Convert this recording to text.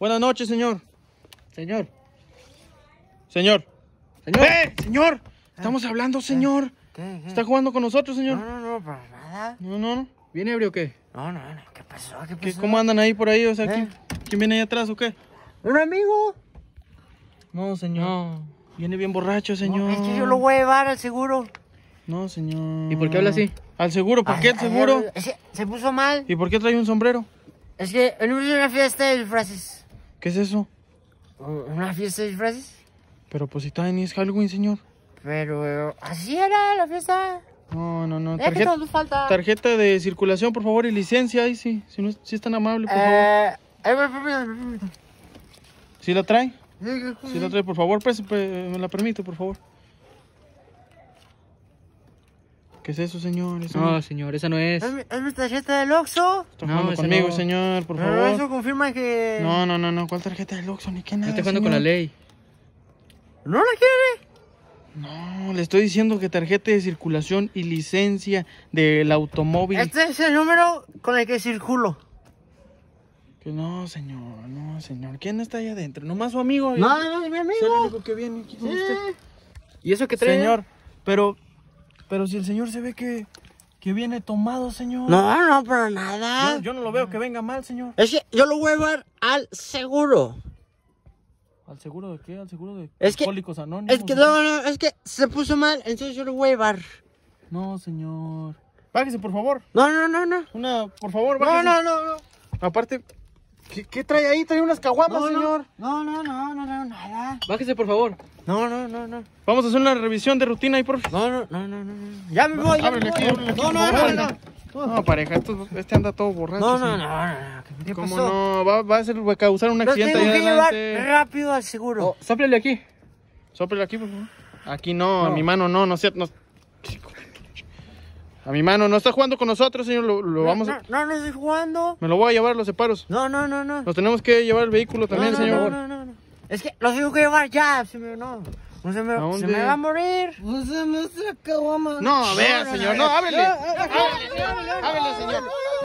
Buenas noches, señor. Señor. Señor. Señor. ¡Eh, señor! Ah. Estamos hablando, ah. señor. está jugando con nosotros, señor? No, no, no, para nada. No, no, no. ¿Viene ebrio o qué? No, no, no. ¿Qué pasó? ¿Qué pasó? ¿Cómo andan ahí por ahí? O sea, ¿Eh? ¿quién, viene ahí atrás o qué? ¿Un amigo? No, señor. Viene bien borracho, señor. es que yo lo voy a llevar al seguro. No, señor. ¿Y por qué habla así? Al seguro, ¿por qué al seguro? se, puso mal. ¿Y por qué trae un sombrero? Es que en una fiesta de disfraces. ¿Qué es eso? ¿Una fiesta de disfraces? Pero pues si está en es Halloween, señor. Pero así era la fiesta. No, no, no. Tarjeta, tarjeta de circulación, por favor, y licencia. Ahí sí, si si es tan amable, por eh, favor. ¿Sí la trae? ¿Sí la trae, por favor? Pues, pues, me la permite, por favor. ¿Qué es eso, señor? no, señor, esa no es. ¿Es mi, tarjeta del Oxxo? no, conmigo, señor, por favor. Pero eso confirma que... No, no, no, no. ¿Cuál tarjeta del Oxxo? Ni qué nada, Está jugando con la ley. ¿No la quiere? No, le estoy diciendo que tarjeta de circulación y licencia del automóvil. Este es el número con el que circulo. Que no, señor, no, señor. ¿Quién está ahí adentro? ¿Nomás su amigo? No, no, no, es mi amigo. Es el que viene aquí usted. ¿Y eso que trae? Señor, pero pero si el señor se ve que, que viene tomado, señor. No, no, pero nada. Yo, no lo veo que venga mal, señor. Es que yo lo voy a llevar al seguro. ¿Al seguro de qué? ¿Al seguro de es que, Es que no, no, es que se puso mal, entonces yo lo voy a llevar. No, señor. Bájese, por favor. No, no, no, no. Una, por favor, bájese. No, no, no, no. Aparte, ¿Qué, trae ahí? ¿Trae unas caguamas, señor? No, no, no, no no, nada. Bájese, por favor. No, no, no, no. Vamos a hacer una revisión de rutina ahí, por favor. No, no, no, no, no. Ya me voy, ya me Aquí, no, no, no, no, no. pareja, esto, este anda todo borracho. No, no, no, no. ¿Qué ¿Cómo pasó? no? Va, va a, ser, va a causar un accidente. tengo que llevar rápido al seguro. Oh, soplele aquí. Sóplele aquí, por favor. Aquí no, no. mi mano no, no sé. cierto. A mi mano, no está jugando con nosotros, señor. Lo, lo vamos a... no, no, estoy jugando. Me lo voy a llevar los separos. No, no, no, no. Nos tenemos que llevar el vehículo también, no, no, señor. No, no, no, Es que los tengo que llevar ya. Se me, no. No se me, se me va a morir. No, vea, señor. No, Ábrele, señor.